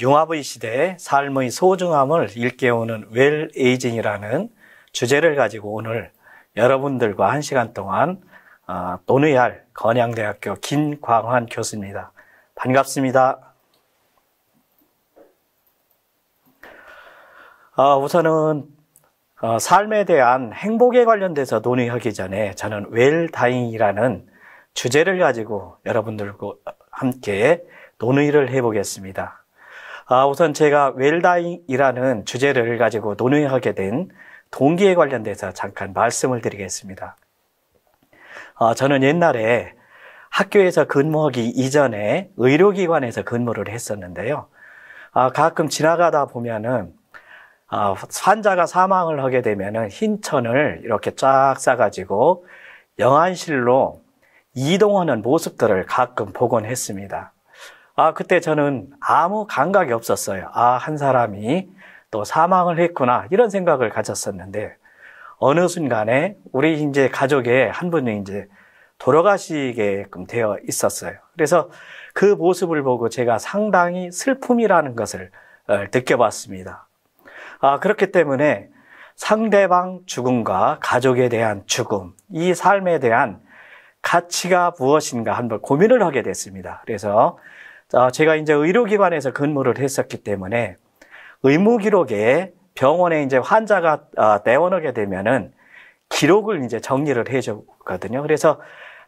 융합의 시대에 삶의 소중함을 일깨우는 웰에이징이라는 주제를 가지고 오늘 여러분들과 한 시간 동안 어, 논의할 건양대학교 김광환 교수입니다. 반갑습니다. 어, 우선은 어, 삶에 대한 행복에 관련돼서 논의하기 전에 저는 웰다잉이라는 주제를 가지고 여러분들과 함께 논의를 해보겠습니다. 아, 우선 제가 웰다잉이라는 주제를 가지고 논의하게 된 동기에 관련돼서 잠깐 말씀을 드리겠습니다. 아, 저는 옛날에 학교에서 근무하기 이전에 의료기관에서 근무를 했었는데요. 아, 가끔 지나가다 보면은 아, 환자가 사망을 하게 되면은 흰 천을 이렇게 쫙 싸가지고 영안실로 이동하는 모습들을 가끔 보곤 했습니다. 아, 그때 저는 아무 감각이 없었어요. 아, 한 사람이 또 사망을 했구나. 이런 생각을 가졌었는데 어느 순간에 우리 이제 가족의 한 분이 이제 돌아가시게끔 되어 있었어요. 그래서 그 모습을 보고 제가 상당히 슬픔이라는 것을 어, 느껴봤습니다. 아, 그렇기 때문에 상대방 죽음과 가족에 대한 죽음, 이 삶에 대한 가치가 무엇인가 한번 고민을 하게 됐습니다. 그래서 어, 제가 이제 의료기관에서 근무를 했었기 때문에 의무기록에 병원에 이제 환자가 내원하게 어, 되면은 기록을 이제 정리를 해줬거든요. 그래서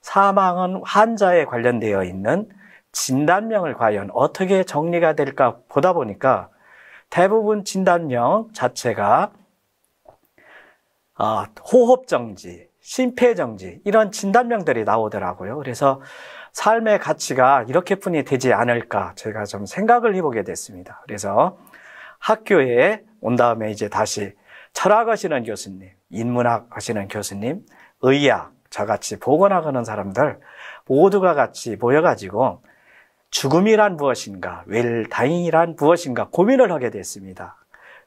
사망은 환자에 관련되어 있는 진단명을 과연 어떻게 정리가 될까 보다 보니까 대부분 진단명 자체가 어, 호흡정지, 심폐정지 이런 진단명들이 나오더라고요. 그래서 삶의 가치가 이렇게뿐이 되지 않을까 제가 좀 생각을 해보게 됐습니다. 그래서 학교에 온 다음에 이제 다시 철학하시는 교수님, 인문학 하시는 교수님, 의학, 저같이 보건학하는 사람들 모두가 같이 모여가지고 죽음이란 무엇인가, 웰다잉이란 무엇인가 고민을 하게 됐습니다.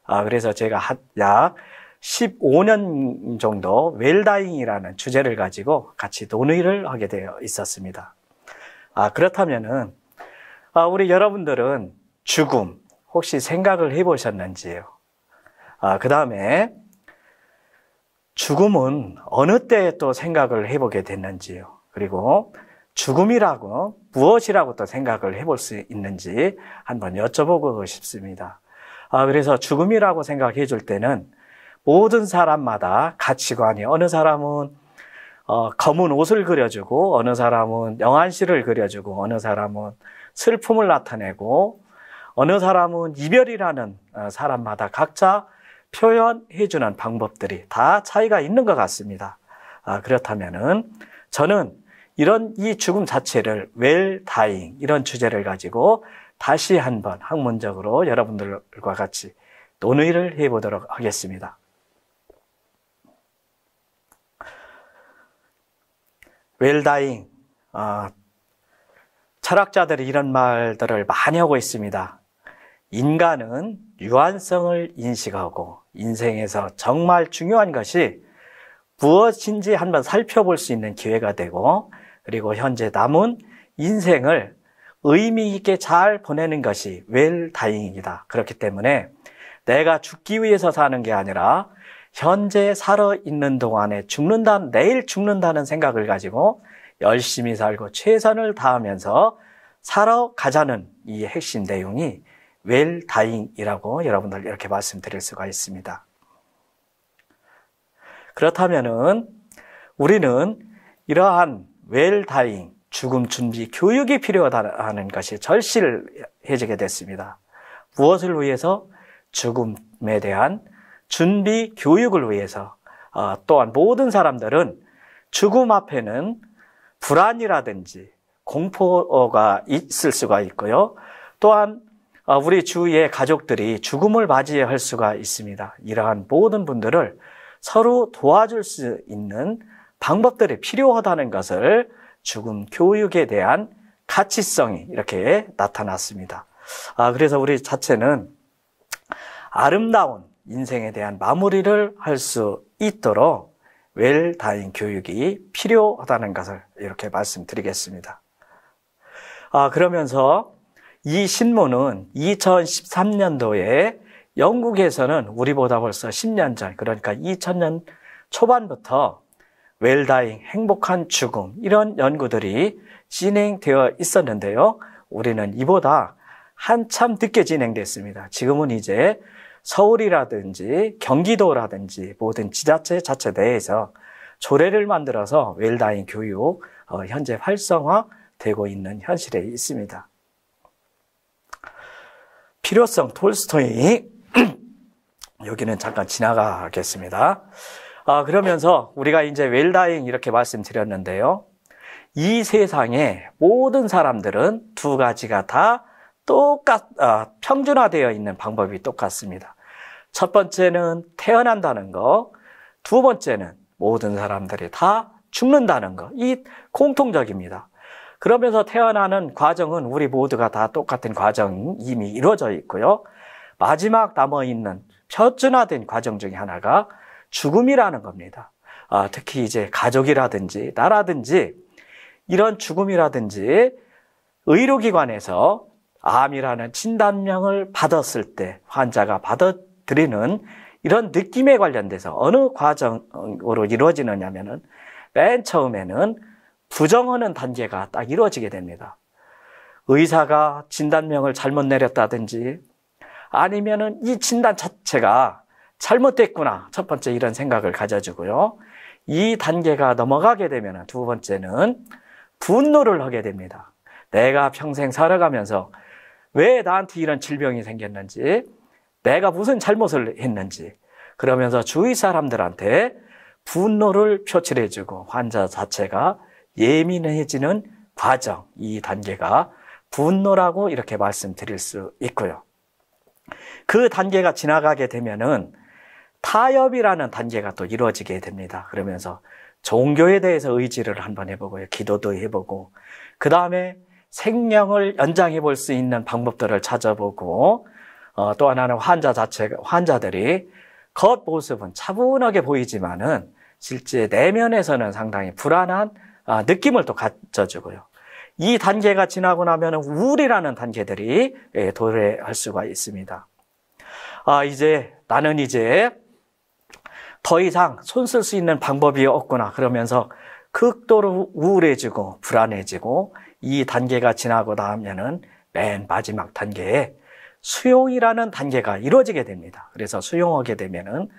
아, 그래서 제가 약 15년 정도 웰다잉이라는 주제를 가지고 같이 논의를 하게 되어 있었습니다. 아, 그렇다면은, 아, 우리 여러분들은 죽음 혹시 생각을 해보셨는지요? 아, 그 다음에 죽음은 어느 때 또 생각을 해보게 됐는지요? 그리고 죽음이라고 무엇이라고 또 생각을 해볼 수 있는지 한번 여쭤보고 싶습니다. 아, 그래서 죽음이라고 생각해 줄 때는 모든 사람마다 가치관이 어느 사람은 어, 검은 옷을 그려주고 어느 사람은 영안씨를 그려주고 어느 사람은 슬픔을 나타내고 어느 사람은 이별이라는 어, 사람마다 각자 표현해주는 방법들이 다 차이가 있는 것 같습니다. 아, 그렇다면은 저는 이런 이 죽음 자체를 well dying 이런 주제를 가지고 다시 한번 학문적으로 여러분들과 같이 논의를 해보도록 하겠습니다. 웰다잉 어, 아, 철학자들이 이런 말들을 많이 하고 있습니다. 인간은 유한성을 인식하고 인생에서 정말 중요한 것이 무엇인지 한번 살펴볼 수 있는 기회가 되고 그리고 현재 남은 인생을 의미 있게 잘 보내는 것이 웰다잉이다. 그렇기 때문에 내가 죽기 위해서 사는 게 아니라 현재 살아 있는 동안에 죽는다, 내일 죽는다는 생각을 가지고 열심히 살고 최선을 다하면서 살아가자는 이 핵심 내용이 웰 다잉이라고 여러분들 이렇게 말씀드릴 수가 있습니다. 그렇다면은 우리는 이러한 웰 다잉 죽음 준비 교육이 필요하다는 것이 절실해지게 됐습니다. 무엇을 위해서 죽음에 대한 준비 교육을 위해서 어, 또한 모든 사람들은 죽음 앞에는 불안이라든지 공포가 있을 수가 있고요. 또한 어, 우리 주위의 가족들이 죽음을 맞이할 수가 있습니다. 이러한 모든 분들을 서로 도와줄 수 있는 방법들이 필요하다는 것을 죽음 교육에 대한 가치성이 이렇게 나타났습니다. 아, 그래서 우리 자체는 아름다운 인생에 대한 마무리를 할 수 있도록 웰다잉 교육이 필요하다는 것을 이렇게 말씀드리겠습니다. 아, 그러면서 이 신문은 2013년도에 영국에서는 우리보다 벌써 10년 전, 그러니까 2000년 초반부터 웰다잉, 행복한 죽음, 이런 연구들이 진행되어 있었는데요. 우리는 이보다 한참 늦게 진행됐습니다. 지금은 이제 서울이라든지 경기도라든지 모든 지자체 자체 내에서 조례를 만들어서 웰다잉 교육 어, 현재 활성화되고 있는 현실에 있습니다. 필요성 톨스토이 여기는 잠깐 지나가겠습니다. 아, 그러면서 우리가 이제 웰다잉 이렇게 말씀드렸는데요. 이 세상의 모든 사람들은 두 가지가 다 똑같, 아, 평준화되어 있는 방법이 똑같습니다. 첫 번째는 태어난다는 거, 두 번째는 모든 사람들이 다 죽는다는 거, 이 공통적입니다. 그러면서 태어나는 과정은 우리 모두가 다 똑같은 과정이 이미 이루어져 있고요. 마지막 남아있는 표준화된 과정 중에 하나가 죽음이라는 겁니다. 아, 특히 이제 가족이라든지 나라든지 이런 죽음이라든지 의료기관에서 암이라는 진단명을 받았을 때 환자가 받아들이는 이런 느낌에 관련돼서 어느 과정으로 이루어지느냐면은 맨 처음에는 부정하는 단계가 딱 이루어지게 됩니다. 의사가 진단명을 잘못 내렸다든지 아니면은 이 진단 자체가 잘못됐구나. 첫 번째 이런 생각을 가져주고요. 이 단계가 넘어가게 되면 두 번째는 분노를 하게 됩니다. 내가 평생 살아가면서 왜 나한테 이런 질병이 생겼는지, 내가 무슨 잘못을 했는지, 그러면서 주위 사람들한테 분노를 표출해주고 환자 자체가 예민해지는 과정, 이 단계가 분노라고 이렇게 말씀드릴 수 있고요. 그 단계가 지나가게 되면은 타협이라는 단계가 또 이루어지게 됩니다. 그러면서 종교에 대해서 의지를 한번 해보고요. 기도도 해보고, 그 다음에 생명을 연장해 볼 수 있는 방법들을 찾아보고 어, 또 하나는 환자 자체 환자들이 겉모습은 차분하게 보이지만은 실제 내면에서는 상당히 불안한 아, 느낌을 또 가져주고요. 이 단계가 지나고 나면 우울이라는 단계들이 예, 도래할 수가 있습니다. 아, 이제 나는 이제 더 이상 손 쓸 수 있는 방법이 없구나 그러면서 극도로 우울해지고 불안해지고 이 단계가 지나고 나면은 맨 마지막 단계에 수용이라는 단계가 이루어지게 됩니다. 그래서 수용하게 되면은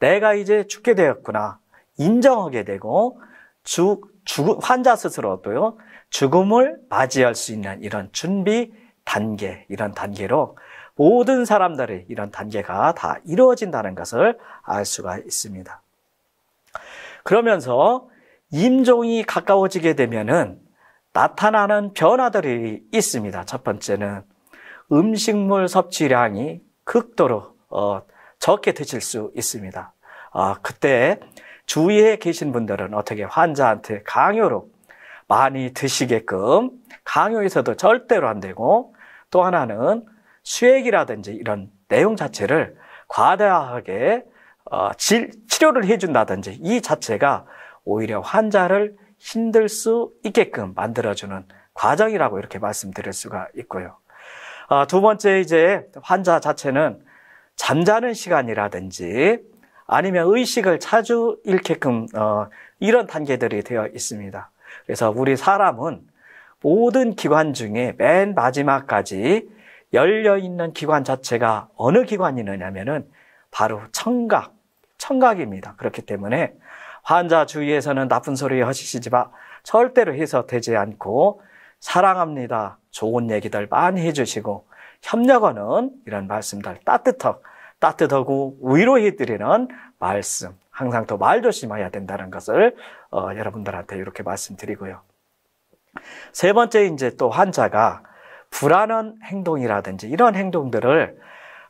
내가 이제 죽게 되었구나 인정하게 되고 죽, 주, 환자 스스로도요 죽음을 맞이할 수 있는 이런 준비 단계 이런 단계로 모든 사람들의 이런 단계가 다 이루어진다는 것을 알 수가 있습니다. 그러면서 임종이 가까워지게 되면은 나타나는 변화들이 있습니다. 첫 번째는 음식물 섭취량이 극도로 어, 적게 드실 수 있습니다. 어, 그때 주위에 계신 분들은 어떻게 환자한테 강요로 많이 드시게끔 강요에서도 절대로 안 되고 또 하나는 수액이라든지 이런 내용 자체를 과대하게 어, 질, 치료를 해준다든지 이 자체가 오히려 환자를 힘들 수 있게끔 만들어주는 과정이라고 이렇게 말씀드릴 수가 있고요. 아, 두 번째 이제 환자 자체는 잠자는 시간이라든지 아니면 의식을 자주 잃게끔 어, 이런 단계들이 되어 있습니다. 그래서 우리 사람은 모든 기관 중에 맨 마지막까지 열려 있는 기관 자체가 어느 기관이냐면은 바로 청각, 청각입니다. 그렇기 때문에 환자 주위에서는 나쁜 소리 하시지 마. 절대로 해서 되지 않고 사랑합니다. 좋은 얘기들 많이 해주시고 협력어는 이런 말씀들 따뜻하고 따뜻하고 위로해드리는 말씀 항상 더말 조심해야 된다는 것을 어, 여러분들한테 이렇게 말씀드리고요. 세 번째 이제 또 환자가 불안한 행동이라든지 이런 행동들을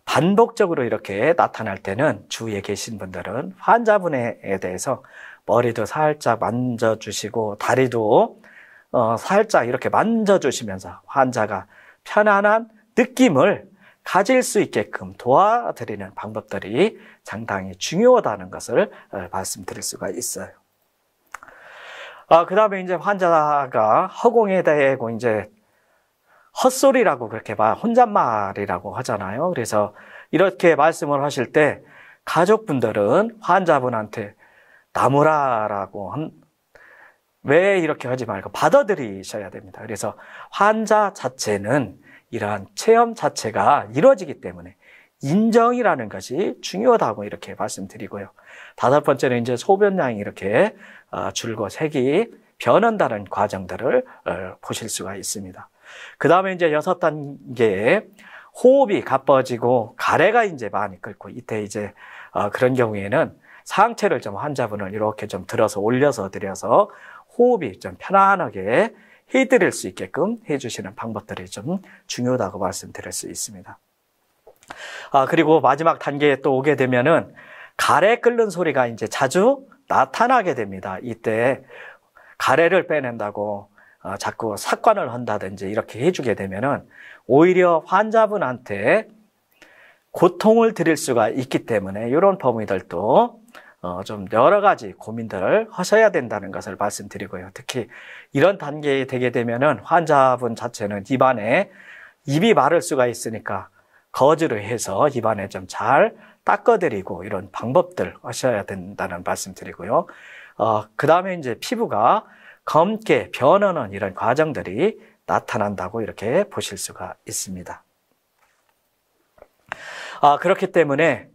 반복적으로 이렇게 나타날 때는 주위에 계신 분들은 환자분에 대해서 머리도 살짝 만져주시고 다리도 어, 살짝 이렇게 만져주시면서 환자가 편안한 느낌을 가질 수 있게끔 도와드리는 방법들이 상당히 중요하다는 것을 어, 말씀드릴 수가 있어요. 아, 그 다음에 이제 환자가 허공에 대고 이제 헛소리라고 그렇게 막 혼잣말이라고 하잖아요. 그래서 이렇게 말씀을 하실 때 가족분들은 환자분한테 나무라라고 한, 왜 이렇게 하지 말고 받아들이셔야 됩니다. 그래서 환자 자체는 이러한 체험 자체가 이루어지기 때문에 인정이라는 것이 중요하다고 이렇게 말씀드리고요. 다섯 번째는 이제 소변량이 이렇게 어, 줄고 색이 변한다는 과정들을 어, 보실 수가 있습니다. 그 다음에 이제 여섯 단계에 호흡이 가빠지고 가래가 이제 많이 끓고 이때 이제 어, 그런 경우에는 상체를 좀 환자분을 이렇게 좀 들어서 올려서 드려서 호흡이 좀 편안하게 해드릴 수 있게끔 해주시는 방법들이 좀 중요하다고 말씀드릴 수 있습니다. 아, 그리고 마지막 단계에 또 오게 되면은 가래 끓는 소리가 이제 자주 나타나게 됩니다. 이때 가래를 빼낸다고 어, 자꾸 사건을 한다든지 이렇게 해주게 되면은 오히려 환자분한테 고통을 드릴 수가 있기 때문에 이런 범위들도 어, 좀 여러 가지 고민들을 하셔야 된다는 것을 말씀드리고요. 특히 이런 단계에 되게 되면은 환자분 자체는 입안에 입이 마를 수가 있으니까 거즈를 해서 입안에 좀 잘 닦아드리고 이런 방법들 하셔야 된다는 말씀드리고요. 어, 그 다음에 이제 피부가 검게 변하는 이런 과정들이 나타난다고 이렇게 보실 수가 있습니다. 아, 그렇기 때문에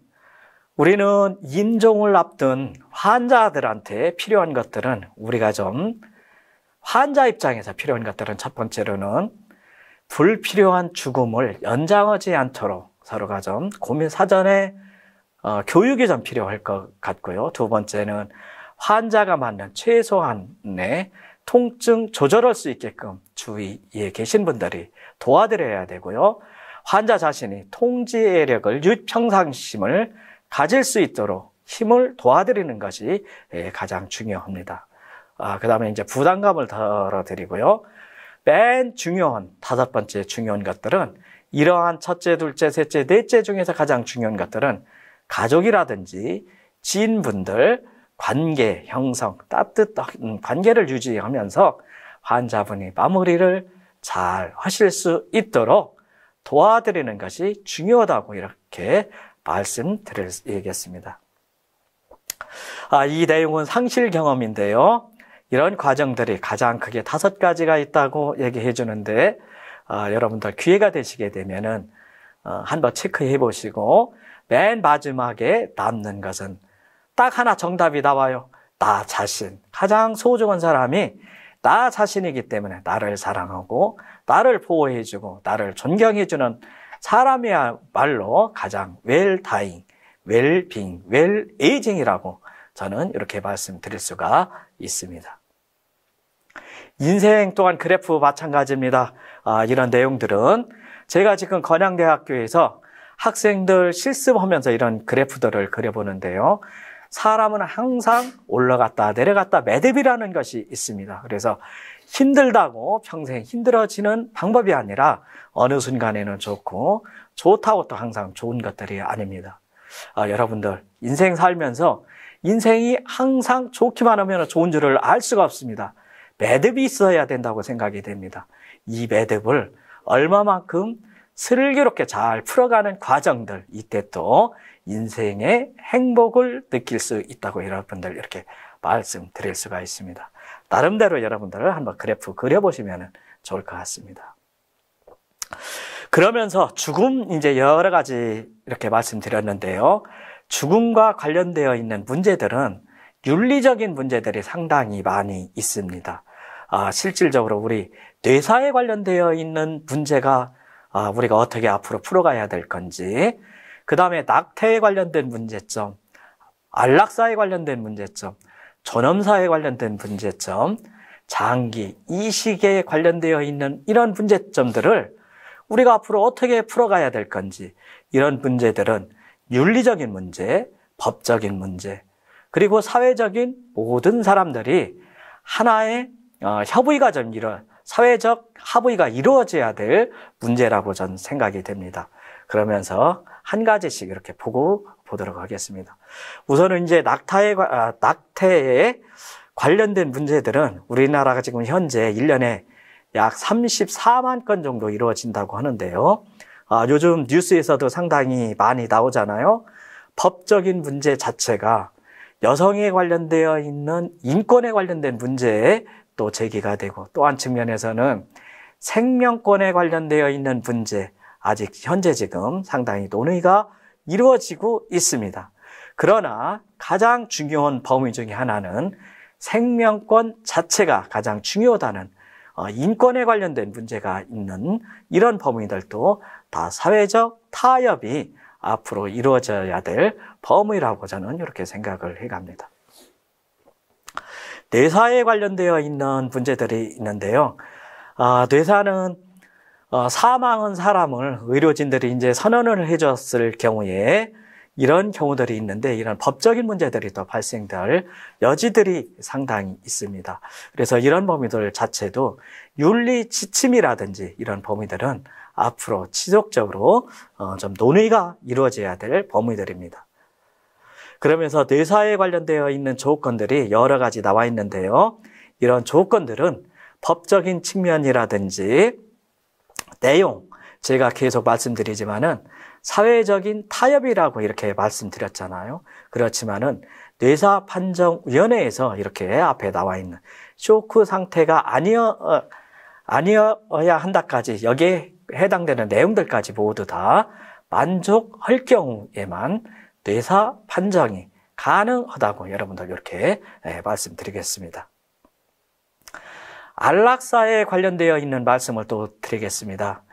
우리는 임종을 앞둔 환자들한테 필요한 것들은 우리가 좀 환자 입장에서 필요한 것들은 첫 번째로는 불필요한 죽음을 연장하지 않도록 서로가 좀 고민 사전에 어, 교육이 좀 필요할 것 같고요. 두 번째는 환자가 맞는 최소한의 통증 조절할 수 있게끔 주위에 계신 분들이 도와드려야 되고요. 환자 자신이 통제력을 지 평상심을 가질 수 있도록 힘을 도와드리는 것이 예, 가장 중요합니다. 아, 그 다음에 이제 부담감을 덜어드리고요. 맨 중요한 다섯 번째 중요한 것들은 이러한 첫째, 둘째, 셋째, 넷째 중에서 가장 중요한 것들은 가족이라든지 지인분들, 관계 형성, 따뜻한 관계를 유지하면서 환자분이 마무리를 잘 하실 수 있도록 도와드리는 것이 중요하다고 이렇게 말씀드리겠습니다. 릴 아, 이 내용은 상실 경험인데요. 이런 과정들이 가장 크게 다섯 가지가 있다고 얘기해 주는데 아, 여러분들 기회가 되시게 되면은 어, 한번 체크해 보시고 맨 마지막에 남는 것은 딱 하나 정답이 나와요. 나 자신. 가장 소중한 사람이 나 자신이기 때문에 나를 사랑하고 나를 보호해주고 나를 존경해주는 사람이야말로 가장 웰다잉, 웰빙, 웰에이징이라고 저는 이렇게 말씀드릴 수가 있습니다. 인생 또한 그래프 마찬가지입니다. 아, 이런 내용들은 제가 지금 건양대학교에서 학생들 실습하면서 이런 그래프들을 그려보는데요. 사람은 항상 올라갔다 내려갔다 매듭이라는 것이 있습니다. 그래서 힘들다고 평생 힘들어지는 방법이 아니라 어느 순간에는 좋고 좋다고 또 항상 좋은 것들이 아닙니다. 아, 여러분들 인생 살면서 인생이 항상 좋기만 하면 좋은 줄을 알 수가 없습니다. 매듭이 있어야 된다고 생각이 됩니다. 이 매듭을 얼마만큼 슬기롭게 잘 풀어가는 과정들 이때 또 인생의 행복을 느낄 수 있다고 여러분들 이렇게 말씀드릴 수가 있습니다. 나름대로 여러분들 을 한번 그래프 그려보시면 좋을 것 같습니다. 그러면서 죽음 이제 여러 가지 이렇게 말씀드렸는데요. 죽음과 관련되어 있는 문제들은 윤리적인 문제들이 상당히 많이 있습니다. 아, 실질적으로 우리 뇌사에 관련되어 있는 문제가 아, 우리가 어떻게 앞으로 풀어가야 될 건지 그 다음에 낙태에 관련된 문제점, 안락사에 관련된 문제점, 전염사에 관련된 문제점, 장기, 이식에 관련되어 있는 이런 문제점들을 우리가 앞으로 어떻게 풀어가야 될 건지 이런 문제들은 윤리적인 문제, 법적인 문제, 그리고 사회적인 모든 사람들이 하나의 어, 협의가 좀 이뤄, 사회적 합의가 이루어져야 될 문제라고 저는 생각이 됩니다. 그러면서 한 가지씩 이렇게 보고 보도록 하겠습니다. 우선은 이제 낙타에, 아, 낙태에 관련된 문제들은 우리나라가 지금 현재 1년에 약 34만 건 정도 이루어진다고 하는데요. 아, 요즘 뉴스에서도 상당히 많이 나오잖아요. 법적인 문제 자체가 여성에 관련되어 있는 인권에 관련된 문제에 또 제기가 되고 또 한 측면에서는 생명권에 관련되어 있는 문제, 아직 현재 지금 상당히 논의가 이루어지고 있습니다. 그러나 가장 중요한 범위 중의 하나는 생명권 자체가 가장 중요하다는 어, 인권에 관련된 문제가 있는 이런 범위들도 다 사회적 타협이 앞으로 이루어져야 될 범위라고 저는 이렇게 생각을 해갑니다. 뇌사에 관련되어 있는 문제들이 있는데요. 아, 뇌사는 어, 사망한 사람을 의료진들이 이제 선언을 해줬을 경우에 이런 경우들이 있는데 이런 법적인 문제들이 또 발생될 여지들이 상당히 있습니다. 그래서 이런 범위들 자체도 윤리 지침이라든지 이런 범위들은 앞으로 지속적으로 어, 좀 논의가 이루어져야 될 범위들입니다. 그러면서 뇌사에 관련되어 있는 조건들이 여러 가지 나와 있는데요. 이런 조건들은 법적인 측면이라든지 내용 제가 계속 말씀드리지만은 사회적인 타협이라고 이렇게 말씀드렸잖아요. 그렇지만은 뇌사 판정 위원회에서 이렇게 앞에 나와 있는 쇼크 상태가 아니어 어, 아니어야 한다까지 여기에 해당되는 내용들까지 모두 다 만족할 경우에만 뇌사 판정이 가능하다고 여러분들 이렇게 예, 말씀드리겠습니다. 안락사에 관련되어 있는 말씀을 또 드리겠습니다.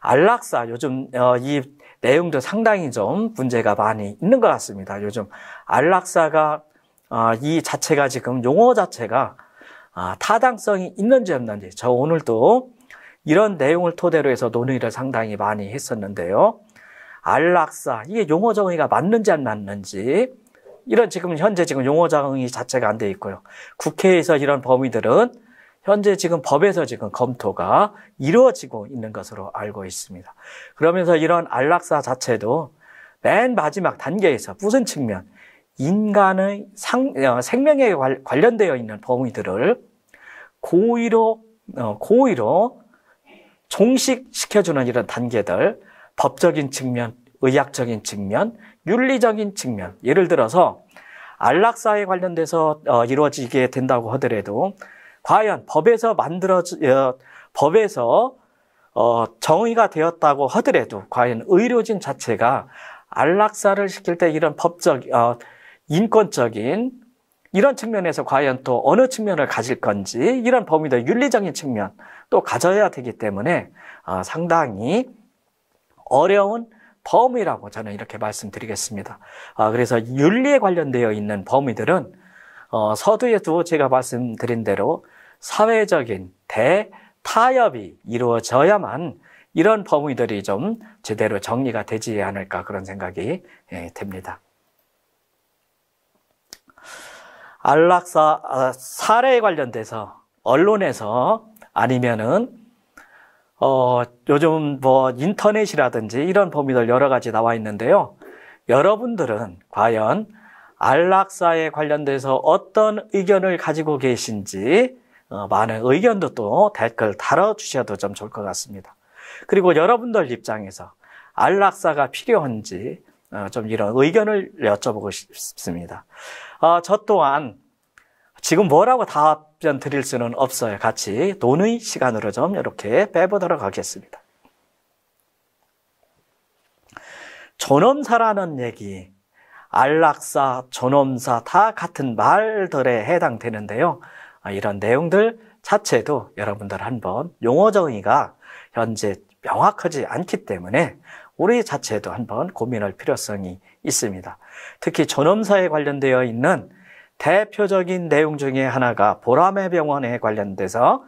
안락사 요즘 어, 이 내용도 상당히 좀 문제가 많이 있는 것 같습니다. 요즘 안락사가 어, 이 자체가 지금 용어 자체가 아, 타당성이 있는지 없는지 저 오늘도 이런 내용을 토대로 해서 논의를 상당히 많이 했었는데요. 안락사 이게 용어 정의가 맞는지 안 맞는지 이런 지금 현재 지금 용어 정의 자체가 안 돼 있고요. 국회에서 이런 범위들은 현재 지금 법에서 지금 검토가 이루어지고 있는 것으로 알고 있습니다. 그러면서 이런 안락사 자체도 맨 마지막 단계에서 무슨 측면, 인간의 상, 어, 생명에 관련되어 있는 범위들을 고의로, 어, 고의로 종식시켜주는 이런 단계들, 법적인 측면, 의학적인 측면, 윤리적인 측면. 예를 들어서 안락사에 관련돼서 어, 이루어지게 된다고 하더라도 과연 법에서 만들어지 어, 법에서 어, 정의가 되었다고 하더라도 과연 의료진 자체가 안락사를 시킬 때 이런 법적 어, 인권적인 이런 측면에서 과연 또 어느 측면을 가질 건지 이런 범위도 윤리적인 측면 또 가져야 되기 때문에 어, 상당히 어려운 범위라고 저는 이렇게 말씀드리겠습니다. 아, 그래서 윤리에 관련되어 있는 범위들은 어, 서두에도 제가 말씀드린 대로 사회적인 대타협이 이루어져야만 이런 범위들이 좀 제대로 정리가 되지 않을까 그런 생각이 예, 됩니다. 안락사 아, 사례에 관련돼서 언론에서 아니면은 어, 요즘 뭐 인터넷이라든지 이런 범위들 여러 가지 나와 있는데요. 여러분들은 과연 안락사에 관련돼서 어떤 의견을 가지고 계신지 어, 많은 의견도 또 댓글 달아주셔도 좀 좋을 것 같습니다. 그리고 여러분들 입장에서 안락사가 필요한지 어, 좀 이런 의견을 여쭤보고 싶습니다. 어, 저 또한 지금 뭐라고 답변 드릴 수는 없어요. 같이 논의 시간으로 좀 이렇게 빼보도록 하겠습니다. 존엄사라는 얘기 안락사, 전엄사 다 같은 말들에 해당되는데요. 아, 이런 내용들 자체도 여러분들 한번 용어 정의가 현재 명확하지 않기 때문에 우리 자체도 한번 고민할 필요성이 있습니다. 특히 전엄사에 관련되어 있는 대표적인 내용 중에 하나가 보라매 병원에 관련돼서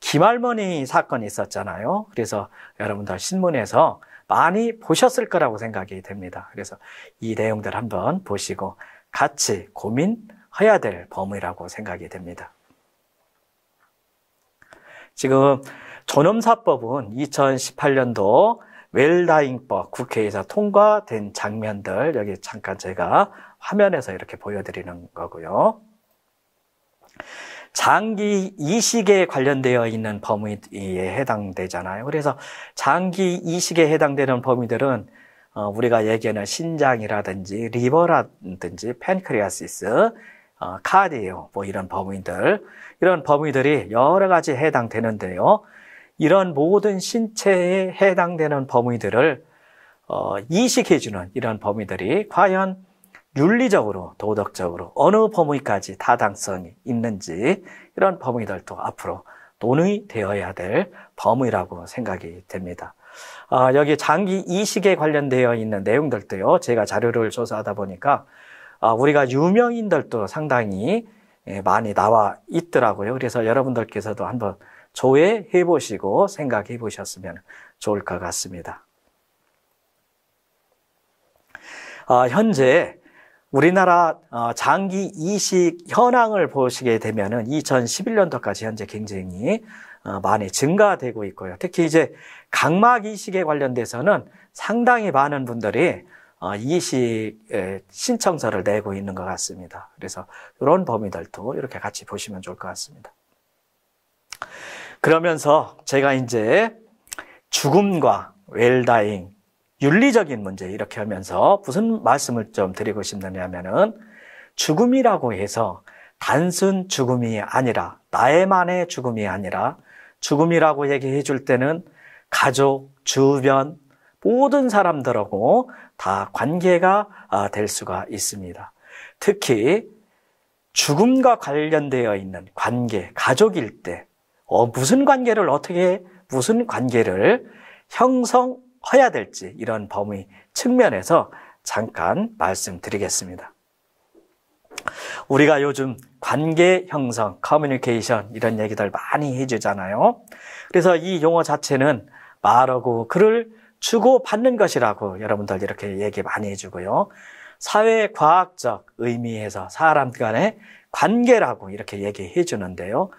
김할머니 사건이 있었잖아요. 그래서 여러분들 신문에서 많이 보셨을 거라고 생각이 됩니다. 그래서 이 내용들 한번 보시고 같이 고민해야 될 범위라고 생각이 됩니다. 지금 존엄사법은 2018년도 웰다잉법 국회에서 통과된 장면들 여기 잠깐 제가 화면에서 이렇게 보여드리는 거고요. 장기 이식에 관련되어 있는 범위에 해당되잖아요. 그래서 장기 이식에 해당되는 범위들은 어, 우리가 얘기하는 신장이라든지 리버라든지 팬크리아시스 어, 카디오 뭐 이런 범위들 이런 범위들이 여러 가지 해당되는데요. 이런 모든 신체에 해당되는 범위들을 어, 이식해주는 이런 범위들이 과연 윤리적으로, 도덕적으로 어느 범위까지 타당성이 있는지 이런 범위들도 앞으로 논의 되어야 될 범위라고 생각이 됩니다. 아, 여기 장기 이식에 관련되어 있는 내용들도요. 제가 자료를 조사하다 보니까 아, 우리가 유명인들도 상당히 예, 많이 나와 있더라고요. 그래서 여러분들께서도 한번 조회해 보시고 생각해 보셨으면 좋을 것 같습니다. 아, 현재 우리나라 어, 장기 이식 현황을 보시게 되면은 2011년도까지 현재 굉장히 어, 많이 증가되고 있고요. 특히 이제 각막 이식에 관련돼서는 상당히 많은 분들이 어, 이식 신청서를 내고 있는 것 같습니다. 그래서 이런 범위들도 이렇게 같이 보시면 좋을 것 같습니다. 그러면서 제가 이제 죽음과 웰다잉, 윤리적인 문제 이렇게 하면서 무슨 말씀을 좀 드리고 싶느냐면은 죽음이라고 해서 단순 죽음이 아니라 나의만의 죽음이 아니라 죽음이라고 얘기해 줄 때는 가족, 주변 모든 사람들하고 다 관계가 아, 될 수가 있습니다. 특히 죽음과 관련되어 있는 관계, 가족일 때 어, 무슨 관계를 어떻게 무슨 관계를 형성 커야 될지 이런 범위 측면에서 잠깐 말씀드리겠습니다. 우리가 요즘 관계 형성, 커뮤니케이션 이런 얘기들 많이 해주잖아요. 그래서 이 용어 자체는 말하고 글을 주고 받는 것이라고 여러분들 이렇게 얘기 많이 해주고요. 사회과학적 의미에서 사람 간의 관계라고 이렇게 얘기해 주는데요.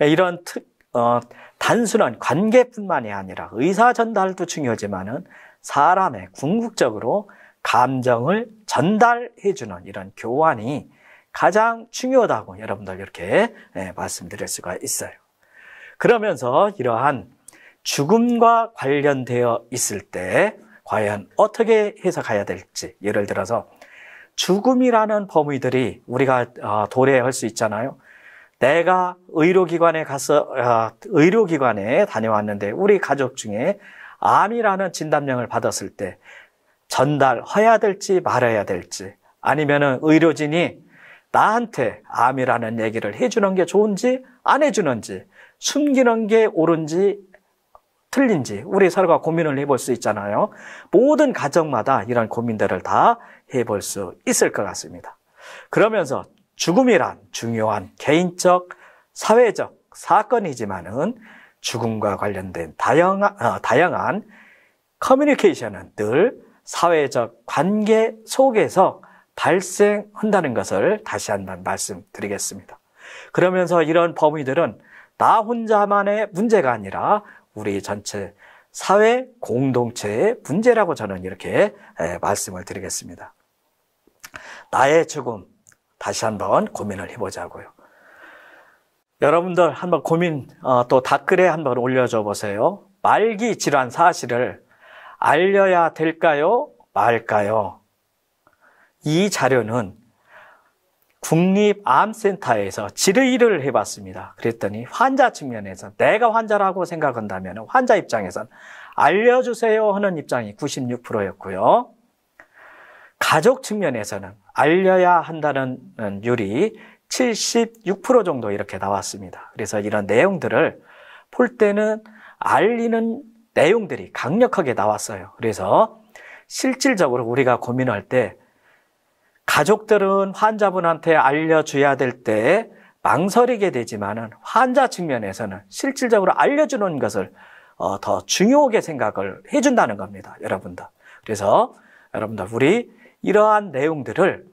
이런 특, 어, 단순한 관계뿐만이 아니라 의사 전달도 중요하지만은 사람의 궁극적으로 감정을 전달해 주는 이런 교환이 가장 중요하다고 여러분들 이렇게 예, 말씀드릴 수가 있어요. 그러면서 이러한 죽음과 관련되어 있을 때 과연 어떻게 해석해야 될지 예를 들어서 죽음이라는 범위들이 우리가 어, 도래할 수 있잖아요. 내가 의료기관에 가서 아, 의료기관에 다녀왔는데 우리 가족 중에 암이라는 진단명을 받았을 때 전달해야 될지 말아야 될지 아니면은 의료진이 나한테 암이라는 얘기를 해주는 게 좋은지 안 해주는지 숨기는 게 옳은지 틀린지 우리 서로가 고민을 해볼 수 있잖아요. 모든 가정마다 이런 고민들을 다 해볼 수 있을 것 같습니다. 그러면서 죽음이란 중요한 개인적, 사회적 사건이지만은 죽음과 관련된 다양한, 어, 다양한 커뮤니케이션은 늘 사회적 관계 속에서 발생한다는 것을 다시 한 번 말씀드리겠습니다. 그러면서 이런 범위들은 나 혼자만의 문제가 아니라 우리 전체 사회 공동체의 문제라고 저는 이렇게 말씀을 드리겠습니다. 나의 죽음, 다시 한번 고민을 해보자고요. 여러분들 한번 고민 어, 또 댓글에 한번 올려줘 보세요. 말기 질환 사실을 알려야 될까요? 말까요? 이 자료는 국립암센터에서 질의를 해봤습니다. 그랬더니 환자 측면에서 내가 환자라고 생각한다면 환자 입장에선 알려주세요 하는 입장이 96%였고요. 가족 측면에서는 알려야 한다는 율이 76% 정도 이렇게 나왔습니다. 그래서 이런 내용들을 볼 때는 알리는 내용들이 강력하게 나왔어요. 그래서 실질적으로 우리가 고민할 때 가족들은 환자분한테 알려줘야 될 때 망설이게 되지만 환자 측면에서는 실질적으로 알려주는 것을 어, 더 중요하게 생각을 해준다는 겁니다. 여러분들. 그래서 여러분들 우리 이러한 내용들을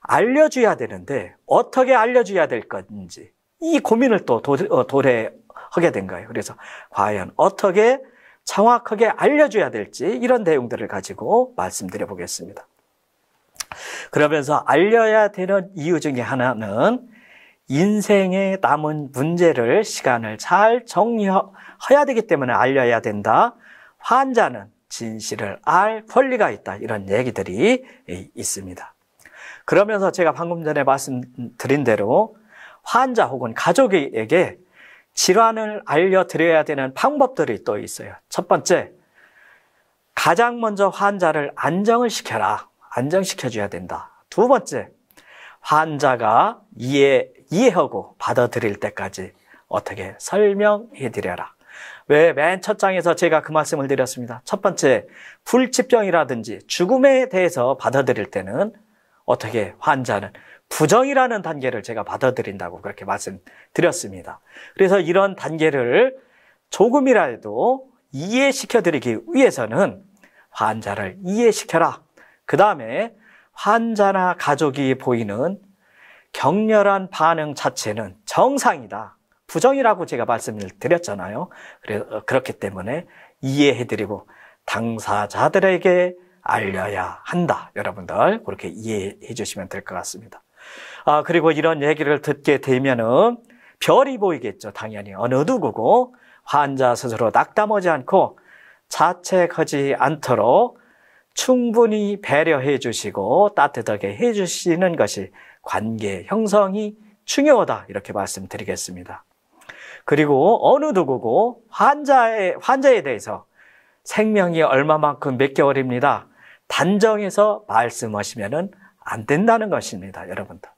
알려줘야 되는데 어떻게 알려줘야 될 건지 이 고민을 또 어, 도래하게 된 거예요. 그래서 과연 어떻게 정확하게 알려줘야 될지 이런 내용들을 가지고 말씀드려 보겠습니다. 그러면서 알려야 되는 이유 중에 하나는 인생에 남은 문제를 시간을 잘 정리해야 되기 때문에 알려야 된다. 환자는 진실을 알 권리가 있다. 이런 얘기들이 있습니다. 그러면서 제가 방금 전에 말씀드린 대로 환자 혹은 가족에게 질환을 알려드려야 되는 방법들이 또 있어요. 첫 번째, 가장 먼저 환자를 안정을 시켜라. 안정시켜줘야 된다. 두 번째, 환자가 이해, 이해하고 받아들일 때까지 어떻게 설명해드려라. 왜맨첫 장에서 제가 그 말씀을 드렸습니다. 첫 번째, 불치병이라든지 죽음에 대해서 받아들일 때는 어떻게 환자는 부정이라는 단계를 제가 받아들인다고 그렇게 말씀드렸습니다. 그래서 이런 단계를 조금이라도 이해시켜드리기 위해서는 환자를 이해시켜라. 그 다음에 환자나 가족이 보이는 격렬한 반응 자체는 정상이다. 부정이라고 제가 말씀을 드렸잖아요. 어, 그렇기 때문에 이해해드리고 당사자들에게 알려야 한다. 여러분들 그렇게 이해해 주시면 될 것 같습니다. 아, 그리고 이런 얘기를 듣게 되면은 별이 보이겠죠. 당연히 어느 누구고 환자 스스로 낙담하지 않고 자책하지 않도록 충분히 배려해 주시고 따뜻하게 해 주시는 것이 관계 형성이 중요하다 이렇게 말씀드리겠습니다. 그리고 어느 누구고 환자의, 환자에 대해서 생명이 얼마만큼 몇 개월입니다. 단정해서 말씀하시면안 된다는 것입니다. 여러분들.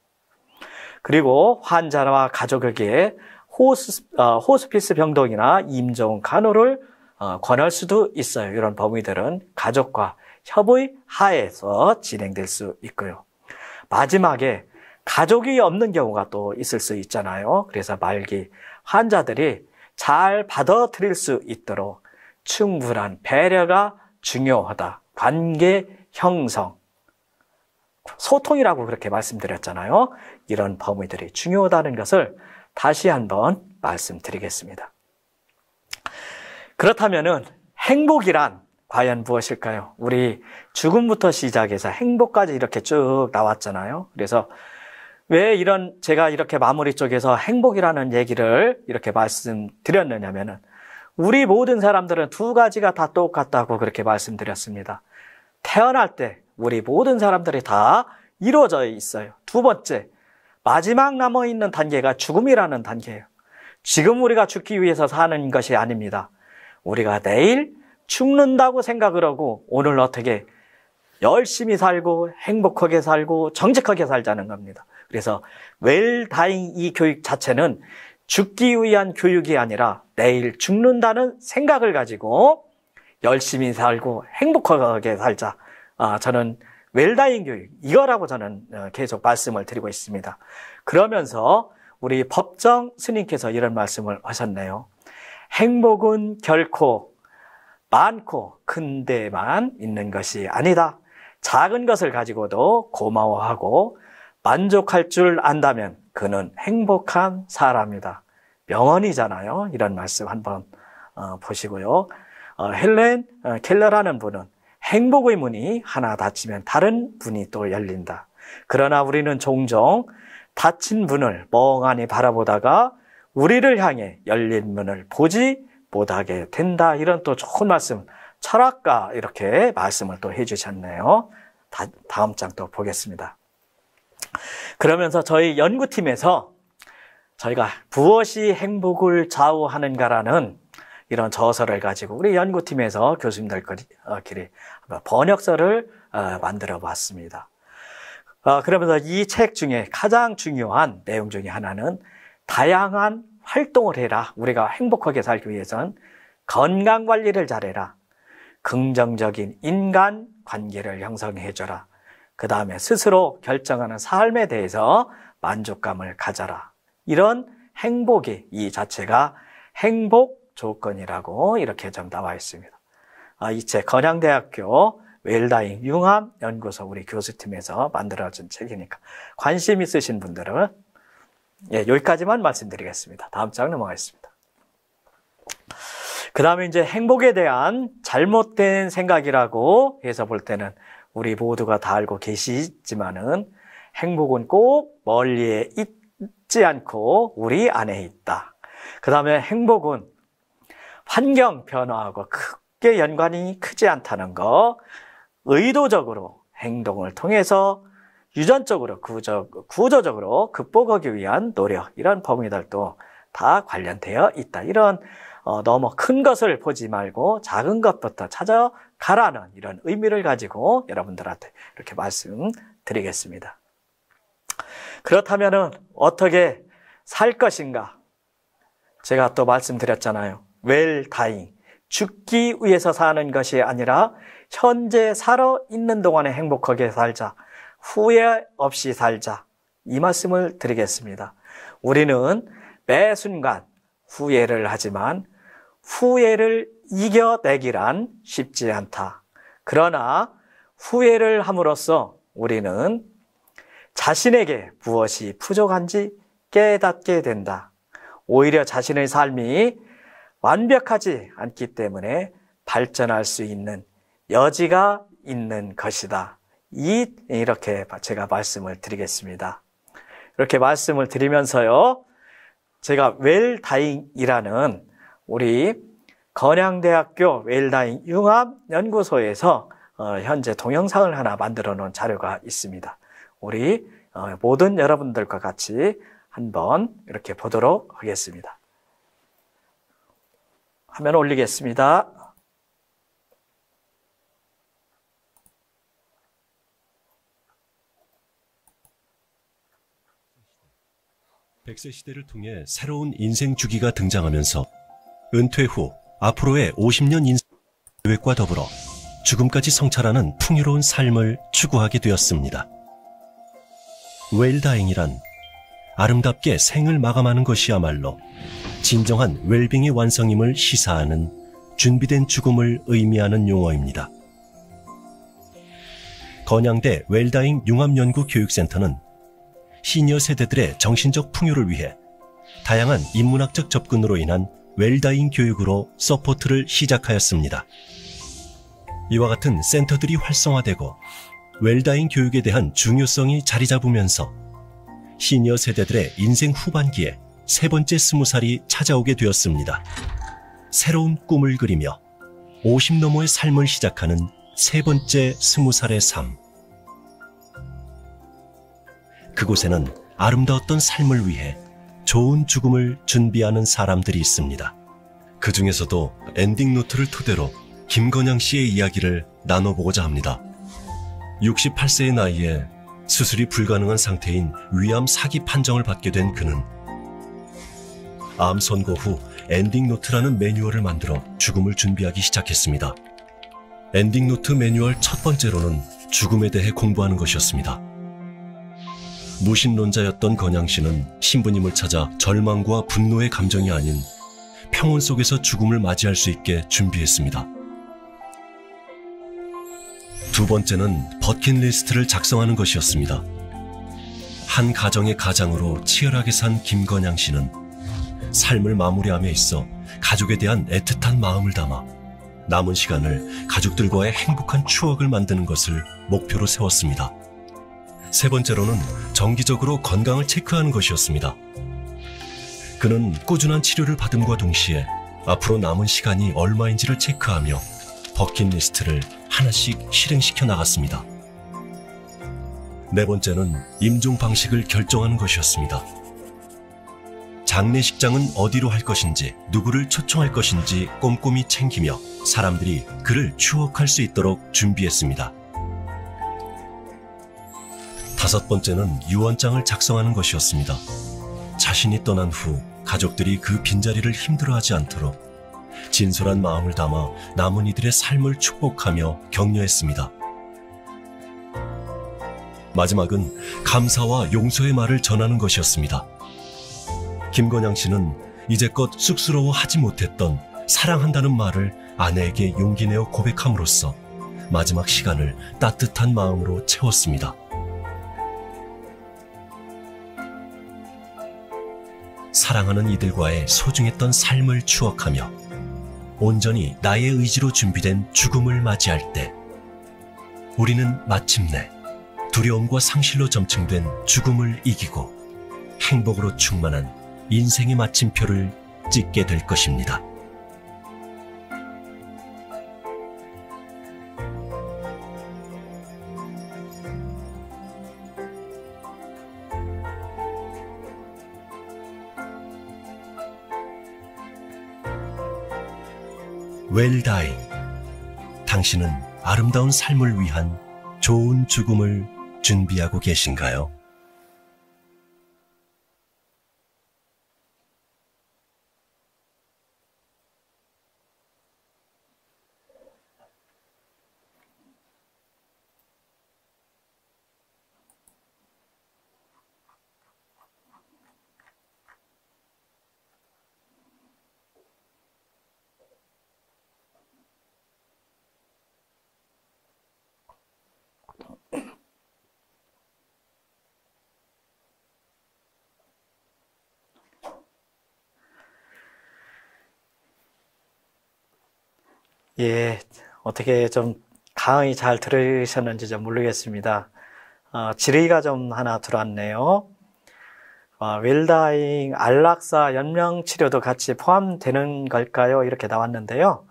그리고 환자와 가족에게 호스, 어, 호스피스 병동이나 임종 간호를 어, 권할 수도 있어요. 이런 범위들은 가족과 협의 하에서 진행될 수 있고요. 마지막에 가족이 없는 경우가 또 있을 수 있잖아요. 그래서 말기 환자들이 잘 받아들일 수 있도록 충분한 배려가 중요하다. 관계 형성. 소통이라고 그렇게 말씀드렸잖아요. 이런 범위들이 중요하다는 것을 다시 한번 말씀드리겠습니다. 그렇다면은 행복이란 과연 무엇일까요? 우리 죽음부터 시작해서 행복까지 이렇게 쭉 나왔잖아요. 그래서 왜 이런 제가 이렇게 마무리 쪽에서 행복이라는 얘기를 이렇게 말씀드렸느냐면은 우리 모든 사람들은 두 가지가 다 똑같다고 그렇게 말씀드렸습니다. 태어날 때 우리 모든 사람들이 다 이루어져 있어요. 두 번째, 마지막 남아 있는 단계가 죽음이라는 단계예요. 지금 우리가 죽기 위해서 사는 것이 아닙니다. 우리가 내일 죽는다고 생각을 하고 오늘 어떻게 열심히 살고 행복하게 살고 정직하게 살자는 겁니다. 그래서 웰다잉 이 교육 자체는 죽기 위한 교육이 아니라 내일 죽는다는 생각을 가지고 열심히 살고 행복하게 살자. 아, 저는 웰다잉 교육 이거라고 저는 어, 계속 말씀을 드리고 있습니다. 그러면서 우리 법정 스님께서 이런 말씀을 하셨네요. 행복은 결코 많고 큰데만 있는 것이 아니다. 작은 것을 가지고도 고마워하고 만족할 줄 안다면 그는 행복한 사람이다. 명언이잖아요. 이런 말씀 한번 어, 보시고요. 어, 헬렌 어, 켈러라는 분은 행복의 문이 하나 닫히면 다른 문이 또 열린다. 그러나 우리는 종종 닫힌 문을 멍하니 바라보다가 우리를 향해 열린 문을 보지 못하게 된다. 이런 또 좋은 말씀, 철학가 이렇게 말씀을 또 해주셨네요. 다, 다음 장 또 보겠습니다. 그러면서 저희 연구팀에서 저희가 무엇이 행복을 좌우하는가라는 이런 저서를 가지고 우리 연구팀에서 교수님들끼리 어, 번역서를 어, 만들어 봤습니다. 어, 그러면서 이 책 중에 가장 중요한 내용 중에 하나는 다양한 활동을 해라. 우리가 행복하게 살기 위해선 건강 관리를 잘해라. 긍정적인 인간 관계를 형성해줘라. 그 다음에 스스로 결정하는 삶에 대해서 만족감을 가져라. 이런 행복이 이 자체가 행복 조건이라고 이렇게 좀 나와 있습니다. 아, 이책 건양대학교 웰다잉 융합 연구소 우리 교수팀에서 만들어진 책이니까 관심 있으신 분들은 예, 여기까지만 말씀드리겠습니다. 다음 장 넘어가겠습니다. 그 다음에 이제 행복에 대한 잘못된 생각이라고 해서 볼 때는 우리 모두가 다 알고 계시지만은 행복은 꼭 멀리에 있지 않고 우리 안에 있다. 그 다음에 행복은 환경 변화하고 크게 연관이 크지 않다는 거, 의도적으로 행동을 통해서 유전적으로 구조, 구조적으로 극복하기 위한 노력, 이런 범위들도 다 관련되어 있다. 이런 어, 너무 큰 것을 보지 말고 작은 것부터 찾아 가라는 이런 의미를 가지고 여러분들한테 이렇게 말씀드리겠습니다. 그렇다면은 어떻게 살 것인가? 제가 또 말씀드렸잖아요. 웰 다잉. 죽기 위해서 사는 것이 아니라 현재 살아 있는 동안에 행복하게 살자. 후회 없이 살자. 이 말씀을 드리겠습니다. 우리는 매 순간 후회를 하지만 후회를 이겨내기란 쉽지 않다. 그러나 후회를 함으로써 우리는 자신에게 무엇이 부족한지 깨닫게 된다. 오히려 자신의 삶이 완벽하지 않기 때문에 발전할 수 있는 여지가 있는 것이다. 이, 이렇게 제가 말씀을 드리겠습니다. 이렇게 말씀을 드리면서요. 제가 웰다잉이라는 우리 건양대학교 웰다잉 융합연구소에서 어, 현재 동영상을 하나 만들어 놓은 자료가 있습니다. 우리 어, 모든 여러분들과 같이 한번 이렇게 보도록 하겠습니다. 화면 올리겠습니다. 백세 시대를 통해 새로운 인생 주기가 등장하면서 은퇴 후 앞으로의 50년 인생 계획과 더불어 죽음까지 성찰하는 풍요로운 삶을 추구하게 되었습니다. 웰다잉이란 아름답게 생을 마감하는 것이야말로 진정한 웰빙의 완성임을 시사하는 준비된 죽음을 의미하는 용어입니다. 건양대 웰다잉 융합연구교육센터는 시니어 세대들의 정신적 풍요를 위해 다양한 인문학적 접근으로 인한 웰다잉 교육으로 서포트를 시작하였습니다. 이와 같은 센터들이 활성화되고 웰다잉 교육에 대한 중요성이 자리 잡으면서 시니어 세대들의 인생 후반기에 세 번째 스무 살이 찾아오게 되었습니다. 새로운 꿈을 그리며 50넘어의 삶을 시작하는 세 번째 스무 살의 삶. 그곳에는 아름다웠던 삶을 위해 좋은 죽음을 준비하는 사람들이 있습니다. 그 중에서도 엔딩 노트를 토대로 김건양 씨의 이야기를 나눠보고자 합니다. 68세의 나이에 수술이 불가능한 상태인 위암 사기 판정을 받게 된 그는 암 선고 후 엔딩 노트라는 매뉴얼을 만들어 죽음을 준비하기 시작했습니다. 엔딩 노트 매뉴얼 첫 번째로는 죽음에 대해 공부하는 것이었습니다. 무신론자였던 건양 씨는 신부님을 찾아 절망과 분노의 감정이 아닌 평온 속에서 죽음을 맞이할 수 있게 준비했습니다. 두 번째는 버킷리스트를 작성하는 것이었습니다. 한 가정의 가장으로 치열하게 산 김건양 씨는 삶을 마무리함에 있어 가족에 대한 애틋한 마음을 담아 남은 시간을 가족들과의 행복한 추억을 만드는 것을 목표로 세웠습니다. 세 번째로는 정기적으로 건강을 체크하는 것이었습니다. 그는 꾸준한 치료를 받음과 동시에 앞으로 남은 시간이 얼마인지를 체크하며 버킷리스트를 하나씩 실행시켜 나갔습니다. 네 번째는 임종 방식을 결정하는 것이었습니다. 장례식장은 어디로 할 것인지, 누구를 초청할 것인지 꼼꼼히 챙기며 사람들이 그를 추억할 수 있도록 준비했습니다. 다섯 번째는 유언장을 작성하는 것이었습니다. 자신이 떠난 후 가족들이 그 빈자리를 힘들어하지 않도록 진솔한 마음을 담아 남은 이들의 삶을 축복하며 격려했습니다. 마지막은 감사와 용서의 말을 전하는 것이었습니다. 김건양 씨는 이제껏 쑥스러워하지 못했던 사랑한다는 말을 아내에게 용기 내어 고백함으로써 마지막 시간을 따뜻한 마음으로 채웠습니다. 사랑하는 이들과의 소중했던 삶을 추억하며 온전히 나의 의지로 준비된 죽음을 맞이할 때 우리는 마침내 두려움과 상실로 점층된 죽음을 이기고 행복으로 충만한 인생의 마침표를 찍게 될 것입니다. 웰다잉. Well 당신은 아름다운 삶을 위한 좋은 죽음을 준비하고 계신가요? 예, 어떻게 좀 강의 잘 들으셨는지 좀 모르겠습니다. 어, 질의가 좀 하나 들어왔네요. 어, 웰다잉, 안락사, 연명치료도 같이 포함되는 걸까요? 이렇게 나왔는데요.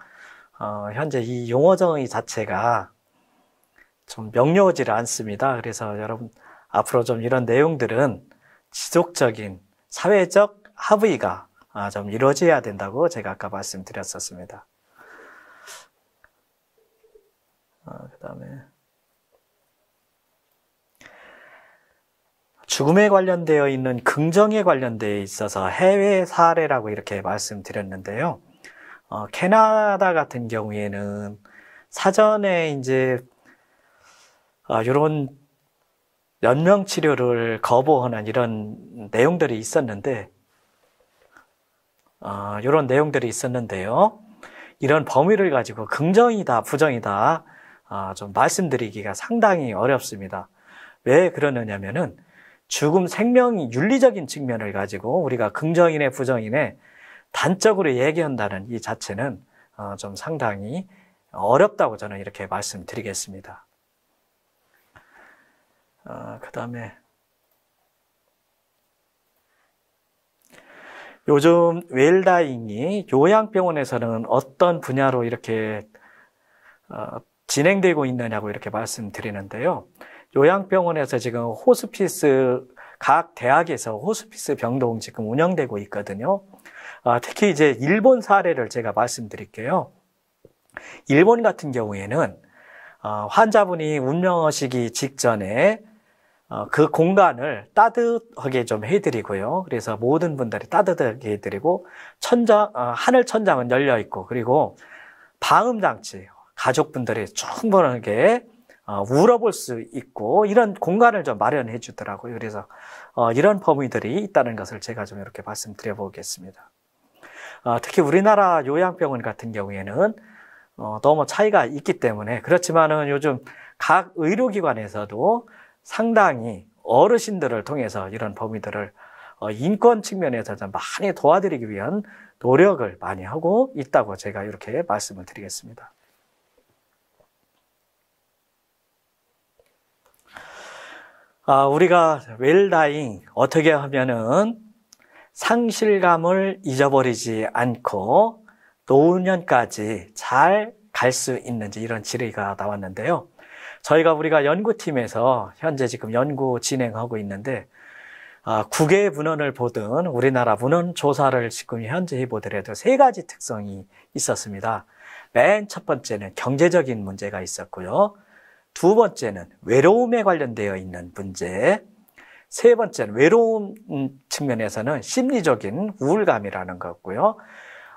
어, 현재 이 용어 정의 자체가 좀 명료하지를 않습니다. 그래서 여러분 앞으로 좀 이런 내용들은 지속적인 사회적 합의가 아, 좀 이루어져야 된다고 제가 아까 말씀드렸었습니다. 그 다음에 죽음에 관련되어 있는 긍정에 관련되어 있어서 해외 사례라고 이렇게 말씀드렸는데요. 어, 캐나다 같은 경우에는 사전에 이제 어, 이런 연명 치료를 거부하는 이런 내용들이 있었는데 어, 이런 내용들이 있었는데요. 이런 범위를 가지고 긍정이다, 부정이다 아, 좀 말씀드리기가 상당히 어렵습니다. 왜 그러느냐면은 죽음 생명 이 윤리적인 측면을 가지고 우리가 긍정인의 부정인의 단적으로 얘기한다는 이 자체는 어, 좀 상당히 어렵다고 저는 이렇게 말씀드리겠습니다. 아, 그 다음에 요즘 웰다잉이 요양병원에서는 어떤 분야로 이렇게 어, 진행되고 있느냐고 이렇게 말씀드리는데요. 요양병원에서 지금 호스피스 각 대학에서 호스피스 병동 지금 운영되고 있거든요. 아, 특히 이제 일본 사례를 제가 말씀드릴게요. 일본 같은 경우에는 아, 환자분이 운명하시기 직전에 아, 그 공간을 따뜻하게 좀 해드리고요. 그래서 모든 분들이 따뜻하게 해드리고 천장 하늘 천장은 열려 있고 그리고 방음 장치 가족분들이 충분하게 어, 울어볼 수 있고 이런 공간을 좀 마련해 주더라고요. 그래서 어, 이런 범위들이 있다는 것을 제가 좀 이렇게 말씀드려 보겠습니다. 어, 특히 우리나라 요양병원 같은 경우에는 너무 차이가 있기 때문에 그렇지만은 요즘 각 의료기관에서도 상당히 어르신들을 통해서 이런 범위들을 인권 측면에서 좀 많이 도와드리기 위한 노력을 많이 하고 있다고 제가 이렇게 말씀을 드리겠습니다. 아, 우리가 웰다잉 어떻게 하면은 상실감을 잊어버리지 않고 노년까지 잘 갈 수 있는지 이런 질의가 나왔는데요. 저희가 우리가 연구팀에서 현재 지금 연구 진행하고 있는데 아, 국외 문헌을 보든 우리나라 분헌 조사를 지금 현재 해보더라도 세 가지 특성이 있었습니다. 맨 첫 번째는 경제적인 문제가 있었고요. 두 번째는 외로움에 관련되어 있는 문제. 세 번째는 외로움 측면에서는 심리적인 우울감이라는 거고요.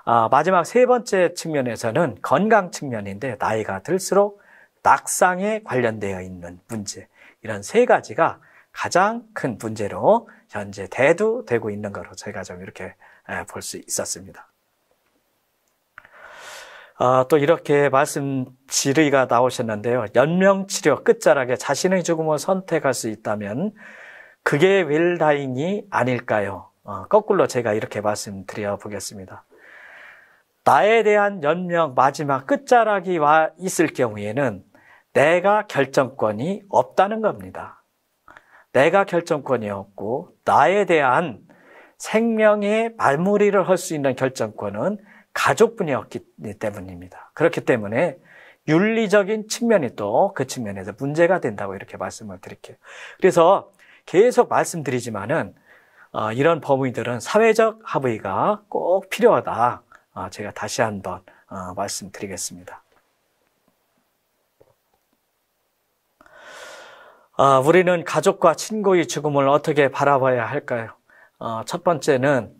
아, 마지막 세 번째 측면에서는 건강 측면인데 나이가 들수록 낙상에 관련되어 있는 문제. 이런 세 가지가 가장 큰 문제로 현재 대두되고 있는 거로 제가 좀 이렇게 볼 수 있었습니다. 어, 또 이렇게 말씀 지의가 나오셨는데요. 연명 치료 끝자락에 자신의 죽음을 선택할 수 있다면 그게 웰다잉이 아닐까요? 어, 거꾸로 제가 이렇게 말씀드려 보겠습니다. 나에 대한 연명 마지막 끝자락이 와 있을 경우에는 내가 결정권이 없다는 겁니다. 내가 결정권이 없고 나에 대한 생명의 말무리를 할 수 있는 결정권은 가족분이었기 때문입니다. 그렇기 때문에 윤리적인 측면이 또 그 측면에서 문제가 된다고 이렇게 말씀을 드릴게요. 그래서 계속 말씀드리지만은 어, 이런 범위들은 사회적 합의가 꼭 필요하다. 어, 제가 다시 한번 어, 말씀드리겠습니다. 어, 우리는 가족과 친구의 죽음을 어떻게 바라봐야 할까요? 어, 첫 번째는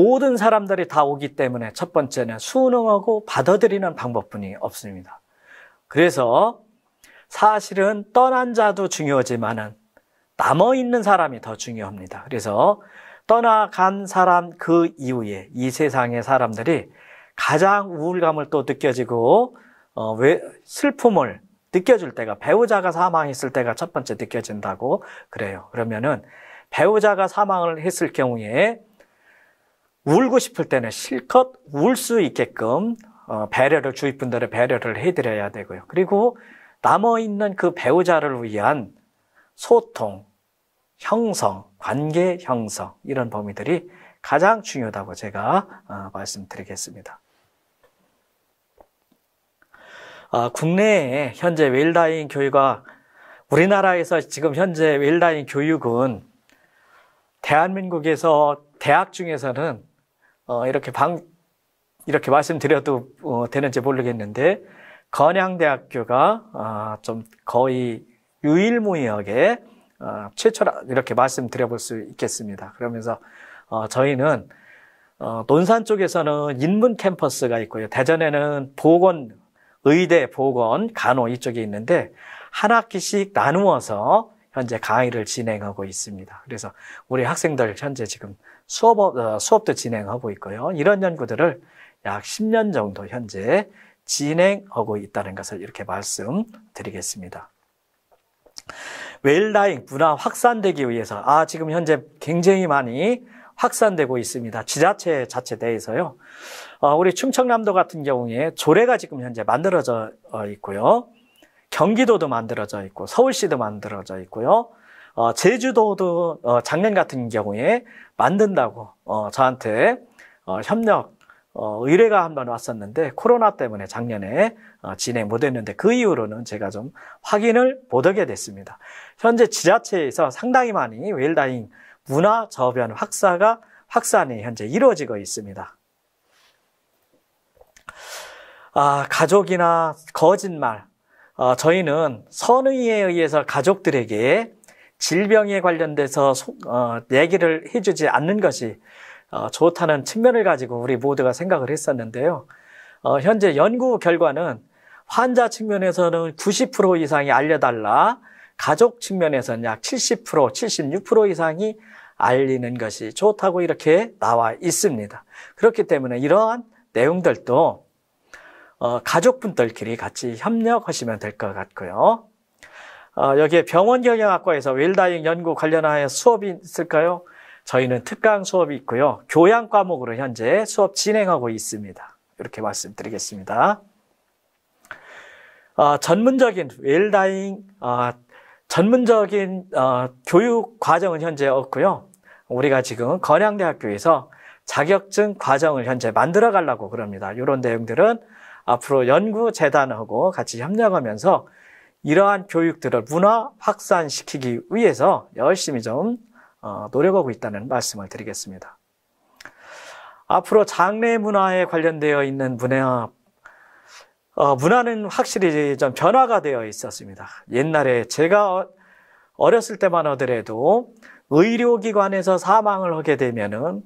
모든 사람들이 다 오기 때문에 첫 번째는 수능하고 받아들이는 방법뿐이 없습니다. 그래서 사실은 떠난 자도 중요하지만은 남아 있는 사람이 더 중요합니다. 그래서 떠나간 사람 그 이후에 이 세상의 사람들이 가장 우울감을 또 느껴지고 어, 왜 슬픔을 느껴질 때가 배우자가 사망했을 때가 첫 번째 느껴진다고 그래요. 그러면은 배우자가 사망을 했을 경우에 울고 싶을 때는 실컷 울 수 있게끔 어, 배려를 주위분들의 배려를 해드려야 되고요. 그리고 남아있는 그 배우자를 위한 소통, 형성, 관계 형성 이런 범위들이 가장 중요하다고 제가 어, 말씀드리겠습니다. 아, 국내에 현재 웰다잉 교육과 우리나라에서 지금 현재 웰다잉 교육은 대한민국에서 대학 중에서는 어, 이렇게 방, 이렇게 말씀드려도 어, 되는지 모르겠는데, 건양대학교가 어, 좀 거의 유일무이하게 어, 최초라 이렇게 말씀드려볼 수 있겠습니다. 그러면서 어, 저희는 어, 논산 쪽에서는 인문 캠퍼스가 있고요. 대전에는 보건, 의대, 보건, 간호 이쪽에 있는데 한 학기씩 나누어서 현재 강의를 진행하고 있습니다. 그래서 우리 학생들 현재 지금 수업, 어, 수업도 진행하고 있고요. 이런 연구들을 약 10년 정도 현재 진행하고 있다는 것을 이렇게 말씀드리겠습니다. 웰다잉 문화 확산되기 위해서 아 지금 현재 굉장히 많이 확산되고 있습니다. 지자체 자체 대해서요 어, 우리 충청남도 같은 경우에 조례가 지금 현재 만들어져 있고요. 경기도도 만들어져 있고 서울시도 만들어져 있고요. 어, 제주도도 어, 작년 같은 경우에 만든다고 어, 저한테 어, 협력 어, 의뢰가 한번 왔었는데 코로나 때문에 작년에 어, 진행 못했는데 그 이후로는 제가 좀 확인을 못하게 됐습니다. 현재 지자체에서 상당히 많이 웰다잉 문화 저변 확사가 확산이 현재 이루어지고 있습니다. 아, 가족이나 거짓말. 어, 저희는 선의에 의해서 가족들에게 질병에 관련돼서 어, 얘기를 해주지 않는 것이 어, 좋다는 측면을 가지고 우리 모두가 생각을 했었는데요. 어, 현재 연구 결과는 환자 측면에서는 90% 이상이 알려달라, 가족 측면에서는 약 70%, 76% 이상이 알리는 것이 좋다고 이렇게 나와 있습니다. 그렇기 때문에 이러한 내용들도 어, 가족분들끼리 같이 협력하시면 될 것 같고요. 어, 여기에 병원 경영학과에서 웰다잉 연구 관련하여 수업이 있을까요? 저희는 특강 수업이 있고요. 교양 과목으로 현재 수업 진행하고 있습니다. 이렇게 말씀드리겠습니다. 어, 전문적인 웰다잉 어, 전문적인 교육 과정은 현재 없고요. 우리가 지금 건양대학교에서 자격증 과정을 현재 만들어 가려고 그럽니다. 이런 내용들은 앞으로 연구재단하고 같이 협력하면서 이러한 교육들을 문화 확산시키기 위해서 열심히 좀 어, 노력하고 있다는 말씀을 드리겠습니다. 앞으로 장래 문화에 관련되어 있는 문화, 어, 문화는 확실히 좀 변화가 되어 있었습니다. 옛날에 제가 어, 어렸을 때만 하더라도 의료기관에서 사망을 하게 되면은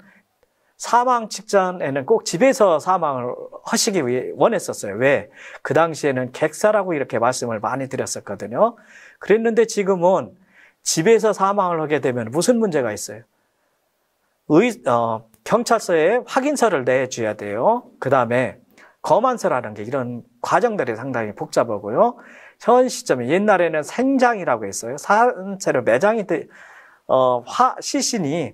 사망 직전에는 꼭 집에서 사망을 하시기 위해 원했었어요. 왜? 그 당시에는 객사라고 이렇게 말씀을 많이 드렸었거든요. 그랬는데 지금은 집에서 사망을 하게 되면 무슨 문제가 있어요? 의, 어, 경찰서에 확인서를 내줘야 돼요. 그 다음에 검안서라는 게 이런 과정들이 상당히 복잡하고요. 현 시점에 옛날에는 생장이라고 했어요. 산채로 매장이 돼, 어, 화, 시신이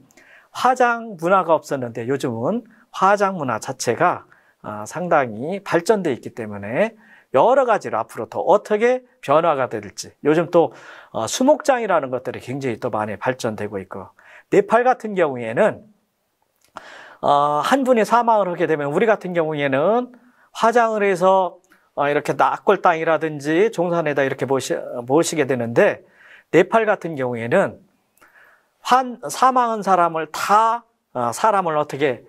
화장 문화가 없었는데 요즘은 화장 문화 자체가 아, 상당히 발전되어 있기 때문에 여러 가지로 앞으로 더 어떻게 변화가 될지 요즘 또 어, 수목장이라는 것들이 굉장히 또 많이 발전되고 있고 네팔 같은 경우에는 어, 한 분이 사망을 하게 되면 우리 같은 경우에는 화장을 해서 어, 이렇게 낙골 땅이라든지 종산에다 이렇게 모시게 되는데 네팔 같은 경우에는 환, 사망한 사람을 다 어, 사람을 어떻게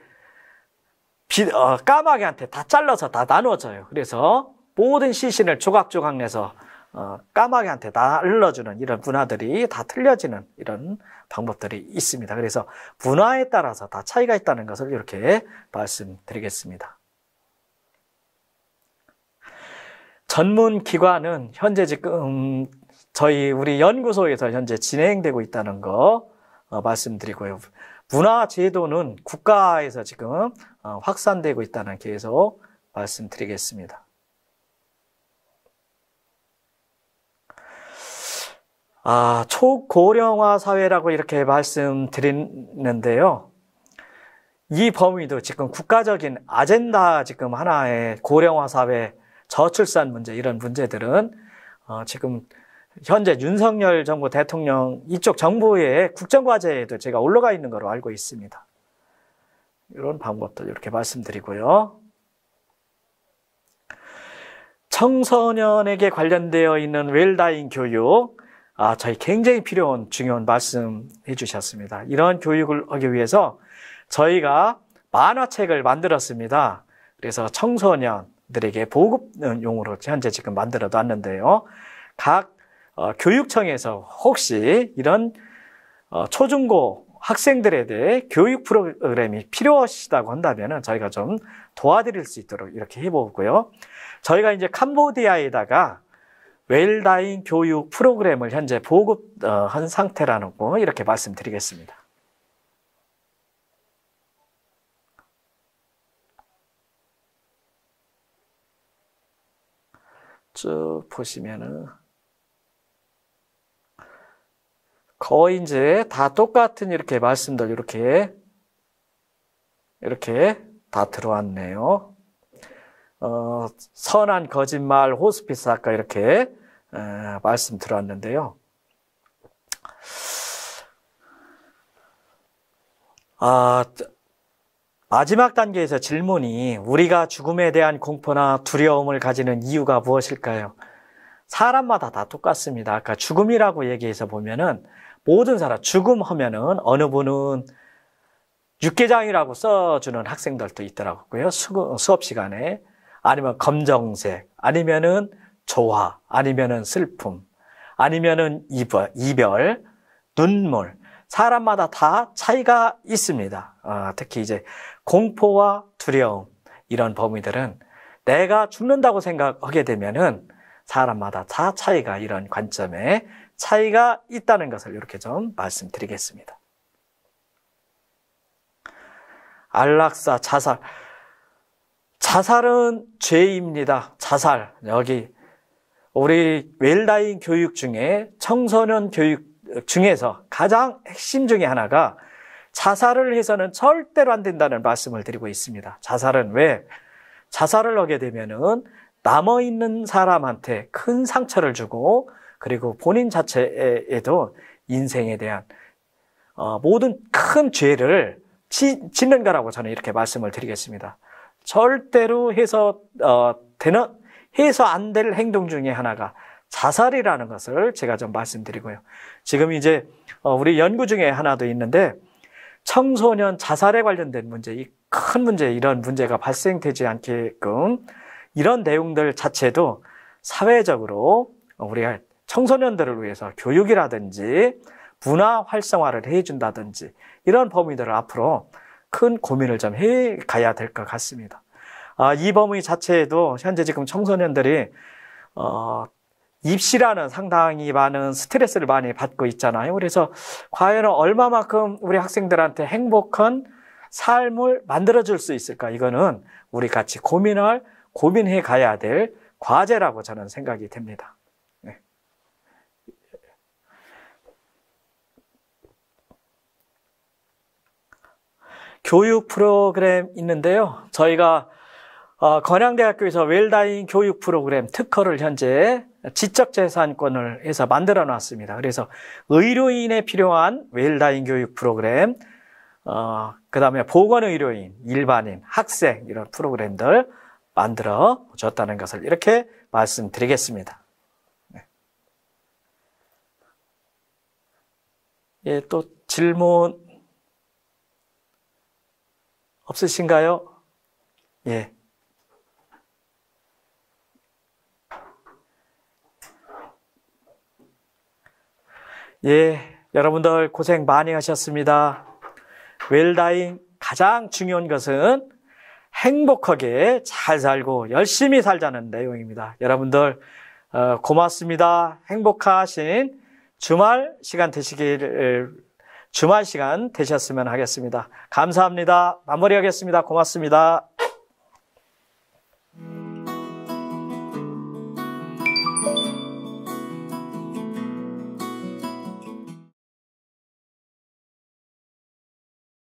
비, 어, 까마귀한테 다 잘라서 다나눠져요 그래서 모든 시신을 조각조각 내서 어, 까마귀한테 다 흘러주는 이런 문화들이 다 틀려지는 이런 방법들이 있습니다. 그래서 문화에 따라서 다 차이가 있다는 것을 이렇게 말씀드리겠습니다. 전문 기관은 현재 지금 음, 저희 우리 연구소에서 현재 진행되고 있다는 거 어, 말씀드리고요. 문화 제도는 국가에서 지금 어, 확산되고 있다는 계속 말씀드리겠습니다. 아, 초고령화 사회라고 이렇게 말씀드리는데요. 이 범위도 지금 국가적인 아젠다 지금 하나의 고령화 사회, 저출산 문제 이런 문제들은 어, 지금 현재 윤석열 정부 대통령 이쪽 정부의 국정과제에도 제가 올라가 있는 걸로 알고 있습니다. 이런 방법도 이렇게 말씀드리고요. 청소년에게 관련되어 있는 웰다잉 교육, 아, 저희 굉장히 필요한 중요한 말씀 해주셨습니다. 이런 교육을 하기 위해서 저희가 만화책을 만들었습니다. 그래서 청소년들에게 보급용으로 현재 지금 만들어 놨는데요. 각 어, 교육청에서 혹시 이런 어, 초중고 학생들에 대해 교육 프로그램이 필요하시다고 한다면 저희가 좀 도와드릴 수 있도록 이렇게 해보고요. 저희가 이제 캄보디아에다가 웰다잉 교육 프로그램을 현재 보급한 어, 상태라는 거 이렇게 말씀드리겠습니다. 쭉 보시면은 거의 이제 다 똑같은 이렇게 말씀들 이렇게 이렇게 다 들어왔네요. 어, 선한 거짓말, 호스피스 아까 이렇게 에, 말씀 들어왔는데요. 아, 마지막 단계에서 질문이 우리가 죽음에 대한 공포나 두려움을 가지는 이유가 무엇일까요? 사람마다 다 똑같습니다. 아까 죽음이라고 얘기해서 보면은 모든 사람 죽음 하면은 어느 분은 육개장이라고 써주는 학생들도 있더라고요. 수업 시간에 아니면 검정색, 아니면은 조화, 아니면은 슬픔, 아니면은 이별, 이별 눈물. 사람마다 다 차이가 있습니다. 어, 특히 이제 공포와 두려움 이런 범위들은 내가 죽는다고 생각하게 되면은 사람마다 다 차이가 이런 관점에 차이가 있다는 것을 이렇게 좀 말씀드리겠습니다. 안락사, 자살. 자살은 죄입니다. 자살. 여기 우리 웰다인 교육 중에 청소년 교육 중에서 가장 핵심 중의 하나가 자살을 해서는 절대로 안 된다는 말씀을 드리고 있습니다. 자살은 왜? 자살을 하게 되면은 남아있는 사람한테 큰 상처를 주고 그리고 본인 자체에도 인생에 대한 어, 모든 큰 죄를 짓는거라고 저는 이렇게 말씀을 드리겠습니다. 절대로 해서 어, 되는 해서 안 될 행동 중에 하나가 자살이라는 것을 제가 좀 말씀드리고요. 지금 이제 어, 우리 연구 중에 하나도 있는데 청소년 자살에 관련된 문제, 이 큰 문제, 이런 문제가 발생되지 않게끔 이런 내용들 자체도 사회적으로 우리가 청소년들을 위해서 교육이라든지 문화 활성화를 해준다든지 이런 범위들을 앞으로 큰 고민을 좀 해 가야 될 것 같습니다. 아, 이 범위 자체에도 현재 지금 청소년들이 어, 입시라는 상당히 많은 스트레스를 많이 받고 있잖아요. 그래서 과연 얼마만큼 우리 학생들한테 행복한 삶을 만들어줄 수 있을까? 이거는 우리 같이 고민을 고민해 가야 될 과제라고 저는 생각이 됩니다. 교육 프로그램 있는데요. 저희가 어, 건양대학교에서 웰다잉 교육 프로그램 특허를 현재 지적재산권을 해서 만들어 놨습니다. 그래서 의료인에 필요한 웰다잉 교육 프로그램, 어, 그 다음에 보건의료인, 일반인, 학생 이런 프로그램들 만들어 줬다는 것을 이렇게 말씀드리겠습니다. 네. 예, 또 질문 없으신가요? 예. 예, 여러분들 고생 많이 하셨습니다. 웰다잉 가장 중요한 것은 행복하게 잘 살고 열심히 살자는 내용입니다. 여러분들 어, 고맙습니다. 행복하신 주말 시간 되시길 주말 시간 되셨으면 하겠습니다. 감사합니다. 마무리하겠습니다. 고맙습니다.